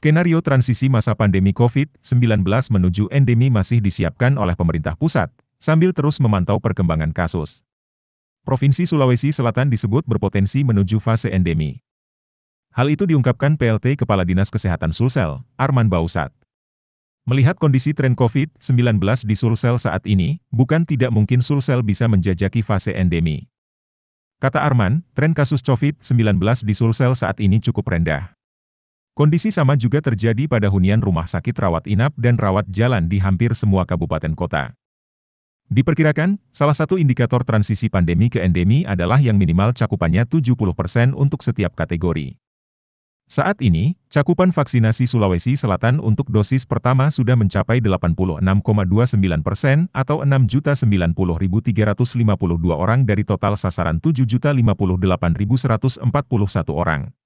Skenario transisi masa pandemi COVID-19 menuju endemi masih disiapkan oleh pemerintah pusat, sambil terus memantau perkembangan kasus. Provinsi Sulawesi Selatan disebut berpotensi menuju fase endemi. Hal itu diungkapkan PLT Kepala Dinas Kesehatan Sulsel, Arman Bausat. Melihat kondisi tren COVID-19 di Sulsel saat ini, bukan tidak mungkin Sulsel bisa menjajaki fase endemi. Kata Arman, tren kasus COVID-19 di Sulsel saat ini cukup rendah. Kondisi sama juga terjadi pada hunian rumah sakit rawat inap dan rawat jalan di hampir semua kabupaten kota. Diperkirakan, salah satu indikator transisi pandemi ke endemi adalah yang minimal cakupannya 70% untuk setiap kategori. Saat ini, cakupan vaksinasi Sulawesi Selatan untuk dosis pertama sudah mencapai 86,29 persen atau 6.090.352 orang dari total sasaran 7.058.141 orang.